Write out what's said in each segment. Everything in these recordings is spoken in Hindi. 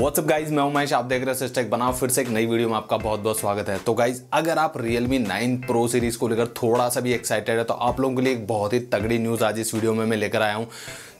व्हाट्सअप गाइज मैं उमेश आप देख रहे हैं सिस्टेक बनाओ फिर से एक नई वीडियो में आपका बहुत बहुत स्वागत है तो गाइज अगर आप Realme 9 Pro सीरीज को लेकर थोड़ा सा भी एक्साइटेड है तो आप लोगों के लिए एक बहुत ही तगड़ी न्यूज़ आज इस वीडियो में मैं लेकर आया हूँ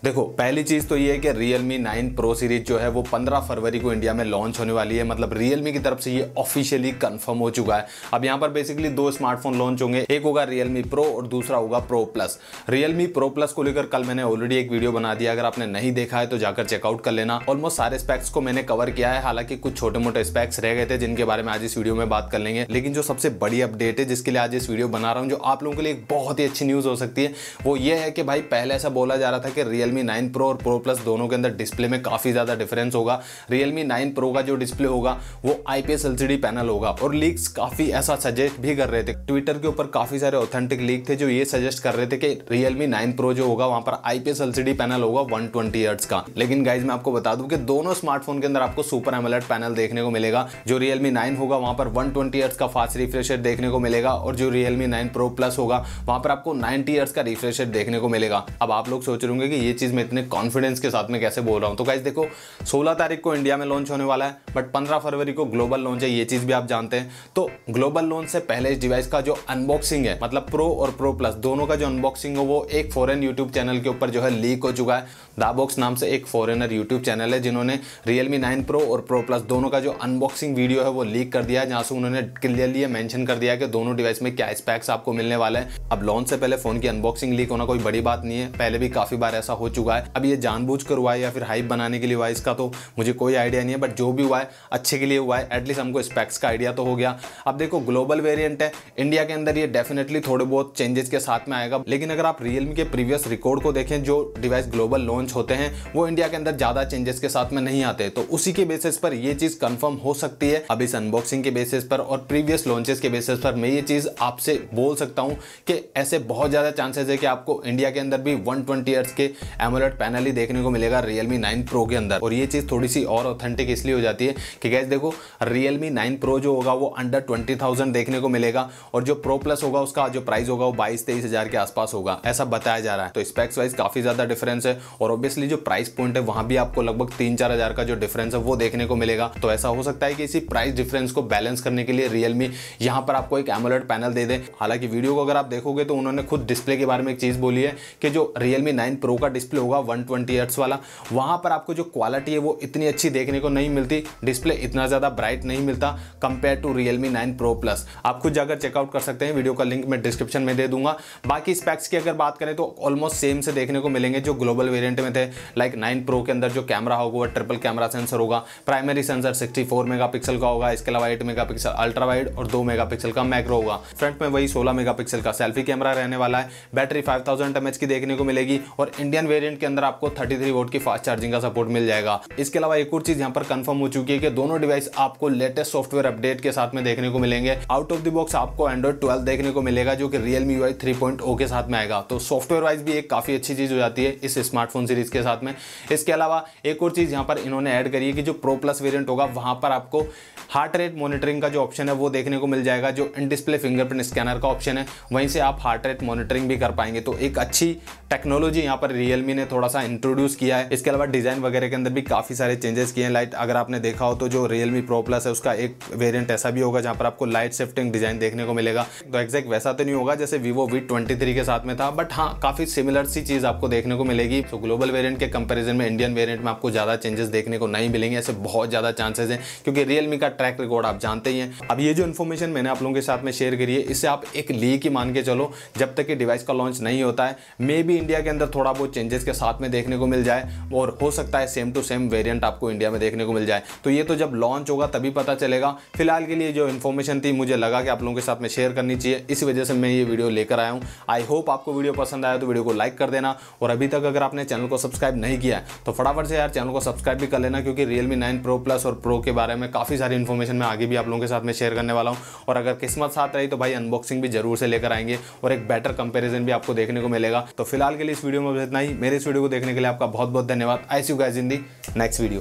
देखो पहली चीज़ तो ये है कि Realme 9 Pro सीरीज जो है वो 15 फरवरी को इंडिया में लॉन्च होने वाली है मतलब Realme की तरफ से ये ऑफिशियली कंफर्म हो चुका है अब यहाँ पर बेसिकली दो स्मार्टफोन लॉन्च होंगे एक होगा Realme Pro और दूसरा होगा Pro Plus Realme Pro Plus को लेकर कल मैंने ऑलरेडी एक वीडियो बना दिया अगर आपने नहीं देखा है तो जाकर चेकआउट कर लेना ऑलमोस्ट सारे स्पेक्स को मैंने कवर किया है हालांकि कुछ छोटे मोटे स्पेक्स रह गए थे जिनके बारे में आज इस वीडियो में बात कर लेंगे लेकिन जो सबसे बड़ी अपडेट है जिसके लिए आज इस वीडियो बना रहा हूँ जो आप लोगों के लिए एक बहुत ही अच्छी न्यूज़ हो सकती है वो ये है कि भाई पहले ऐसा बोला जा रहा था कि रियलमी नाइन प्रो और प्रो प्लस दोनों के अंदर डिस्प्ले में काफ़ी ज़्यादा डिफरेंस होगा रियलमी नाइन प्रो का जो डिस्प्ले होगा वो आई पी पैनल होगा और लीक्स काफ़ी ऐसा सजेस्ट भी कर रहे थे ट्विटर के ऊपर काफ़ी सारे ऑथेंटिक लीक थे जो ये सजेस्ट कर रहे थे कि रियलमी नाइन प्रो जो होगा वहां पर आईपीएस पी पैनल होगा वन ट्वेंटी का लेकिन गाइज मैं आपको बता दूं कि दोनों स्मार्टफोन के अंदर आपको सुपर एमोलेट पैनल देखने को मिलेगा जो रियलमी नाइन होगा वहाँ पर वन ट्वेंटी का फास्ट रिफ्रेशर देखने को मिलेगा और जो रियलमी नाइन प्रो प्लस होगा वहाँ पर आपको नाइनटी ईयर्स का रिफ्रेशर देखने को मिलेगा अब आप लोग सोच रहे होंगे कि ये चीज़ मैं इतने कॉन्फिडेंस के साथ में कैसे बोल रहा हूँ तो कैसे देखो सोलह तारीख को इंडिया में लॉन्च होने वाला है बट पंद्रह फरवरी को ग्लोबल लॉन्च है ये चीज़ भी आप जानते हैं तो ग्लोबल लॉन्च से पहले इस डिवाइस का जो अनबॉक्सिंग है मतलब प्रो और प्रो प्लस दोनों का जो अनबॉक्सिंग है वो एक फॉरेन यूट्यूब चैनल के ऊपर जो है लीक हो चुका है दाबॉक्स नाम से एक फॉरेनर यूट्यूब चैनल है जिन्होंने रियलमी नाइन प्रो और प्रो प्लस दोनों का जो अनबॉक्सिंग वीडियो है वो लीक कर दिया है जहां से उन्होंने क्लियरली मेंशन कर दिया कि दोनों डिवाइस में क्या स्पैक्स आपको मिलने वाले हैं अब लॉन्च से पहले फोन की अनबॉक्सिंग लीक होना कोई बड़ी बात नहीं है पहले भी काफी बार ऐसा हो चुका है अब ये जानबूझ कर हुआ है या फिर हाइप बनाने के लिए हुआ है इसका तो मुझे कोई आइडिया नहीं है बट जो भी हुआ है अच्छे के लिए हुआ है एटलीस्ट हमको स्पैक्स का आइडिया तो हो गया अब देखो ग्लोबल वेरियंट है इंडिया के अंदर ये डेफिनेटली थोड़े बहुत चेंजेस के साथ में आएगा लेकिन अगर आप रियलमी के प्रीवियस रिकॉर्ड को देखें जो डिवाइस ग्लोबल लॉन्च होते हैं वो इंडिया के अंदर ज़्यादा चेंजेस के साथ में नहीं आते तो उसी के बेसिस पर ये चीज कंफर्म हो सकती है अब इस अनबॉक्सिंग के बेसिस पर और प्रीवियस लॉन्चेस के बेसिस पर मैं ये चीज आपसे बोल सकता हूँ कि ऐसे बहुत ज्यादा चांसेस है कि आपको इंडिया के अंदर भी वन ट्वेंटी के एमोलेट पैनल ही देखने को मिलेगा रियलमी नाइन प्रो के अंदर और ये चीज थोड़ी सी और ऑथेंटिक इसलिए हो जाती है कि गैस देखो रियलमी नाइन प्रो जो होगा वो अंडर ट्वेंटी देखने को मिलेगा और जो प्रो प्लस होगा उसका जो प्राइस होगा वो बाईस तेईस के आसपास होगा ऐसा बताया जा रहा है तो स्पेक्स वाइज काफी ज्यादा डिफरेंस है और ऑब्वियसली जो प्राइस पॉइंट है वहां भी आपको लगभग तीन चार का जो डिफरेंस डिफरेंस है वो देखने को मिलेगा तो ऐसा हो सकता है कि इसी प्राइस डिफरेंस को बैलेंस करने के लिए रियलमी यहाँ पर आपको एक एमोलेट पैनल दे दे हालांकि वीडियो को अगर आप देखोगे तो उन्होंने खुद डिस्प्ले के बारे में एक चीज़ बोली है कि जो रियलमी नाइन प्रो का डिस्प्ले होगा वन ट्वेंटी वाला वहां पर आपको जो क्वालिटी है वो इतनी अच्छी देखने को नहीं मिलती डिस्प्ले इतना ज़्यादा ब्राइट नहीं मिलता compare to Realme nine pro plus आप खुद जाकर चेकआउट कर सकते हैं वीडियो का लिंक मैं डिस्क्रिप्शन में दे दूंगा बाकी स्पेक्स की अगर बात करें तो ऑलमोस्ट सेम से देखने को मिलेंगे जो ग्लोबल वेरियंट में थे लाइक नाइन प्रो के अंदर जो कैमरा होगा वो ट्रिपल कैमरा सेंस सेंसर होगा प्राइमरी सेंसर 64 मेगापिक्सल का होगा इसके अलावा 8 मेगापिक्सल अल्ट्रा वाइड और 2 मेगापिक्सल का मैक्रो होगा फ्रंट में वही 16 मेगापिक्सल का सेल्फी कैमरा रहने वाला है बैटरी 5000 थाउजेंड की देखने को मिलेगी और इंडियन वेरियंट के अंदर आपको थर्टी थ्री की फास्ट चार्जिंग का सपोर्ट मिल जाएगा इसके अलावा एक और चीज यहाँ पर कंफर्म हो चुकी है कि दोनों डिवाइस आपको लेटेस्ट सॉफ्टवेयर अपडेट के साथ में देखने को मिलेंगे आउट ऑफ द बॉक्स आपको एंड्रॉइड ट्वेल्व देखने को मिलेगा जो कि रियल मी यू के साथ में आएगा तो सॉफ्टवेयर वाइज भी एक काफी अच्छी चीज हो जाती है इस स्मार्टफोन सीरीज के साथ में इसके अलावा एक और चीज यहाँ पर इन्होंने ऐड करिए कि जो प्रो प्लस वेरियंट होगा वहाँ पर आपको हार्ट रेट मॉनिटरिंग का जो ऑप्शन है वो देखने को मिल जाएगा जो इन डिस्प्ले फिंगरप्रिंट स्कैनर का ऑप्शन है वहीं से आप हार्ट रेट मॉनिटरिंग भी कर पाएंगे तो एक अच्छी टेक्नोलॉजी यहाँ पर रियलमी ने थोड़ा सा इंट्रोड्यूस किया है इसके अलावा डिज़ाइन वगैरह के अंदर भी काफ़ी सारे चेंजेस किए हैं लाइट अगर आपने देखा हो तो जो रियलमी प्रो प्लस है उसका एक वेरियंट ऐसा भी होगा जहाँ पर आपको लाइट शिफ्टिंग डिज़ाइन देखने को मिलेगा तो एग्जैक्ट वैसा तो नहीं होगा जैसे वीवो वी ट्वेंटी के साथ में था बट हाँ काफ़ी सिमिलर सी चीज़ आपको देखने को मिलेगी तो ग्लोबल वेरियंट के कंपेरिजन में इंडियन वेरियंट में आपको ज़्यादा चेंजेस देखने को नहीं नहीं मिलेंगे ऐसे बहुत ज़्यादा चांसेस हैं क्योंकि रियलमी का ट्रैक रिकॉर्ड आप जानते ही हैं अब ये जो इन्फॉर्मेशन मैंने आप लोगों के साथ में शेयर करी है इसे आप एक लीक ही मान के चलो जब तक कि डिवाइस का लॉन्च नहीं होता है मे बी इंडिया के अंदर थोड़ा बहुत चेंजेस के साथ में देखने को मिल जाए और हो सकता है सेम टू सेम वेरियंट आपको इंडिया में देखने को मिल जाए तो ये तो जब लॉन्च होगा तभी पता चलेगा फिलहाल के लिए जो इन्फॉर्मेशन थी मुझे लगा कि आप लोगों के साथ में शेयर करनी चाहिए इसी वजह से मैं ये वीडियो लेकर आया हूँ आई होप आपको वीडियो पसंद आया तो वीडियो को लाइक कर देना और अभी तक अगर आपने चैनल को सब्सक्राइब नहीं किया है तो फटाफट से यार चैनल को सब्सक्राइब भी कर लेना क्योंकि कि रियल नाइन प्रो प्लस और प्रो के बारे में काफ़ी सारी इन्फॉर्मेशन मैं आगे भी आप लोगों के साथ में शेयर करने वाला हूँ और अगर किस्मत साथ रही तो भाई अनबॉक्सिंग भी जरूर से लेकर आएंगे और एक बेटर कंपेरिजन भी आपको देखने को मिलेगा तो फिलहाल के लिए इस वीडियो में इतना ही मेरे इस वीडियो को देखने के लिए आपका बहुत बहुत धन्यवाद I see you guys in the next video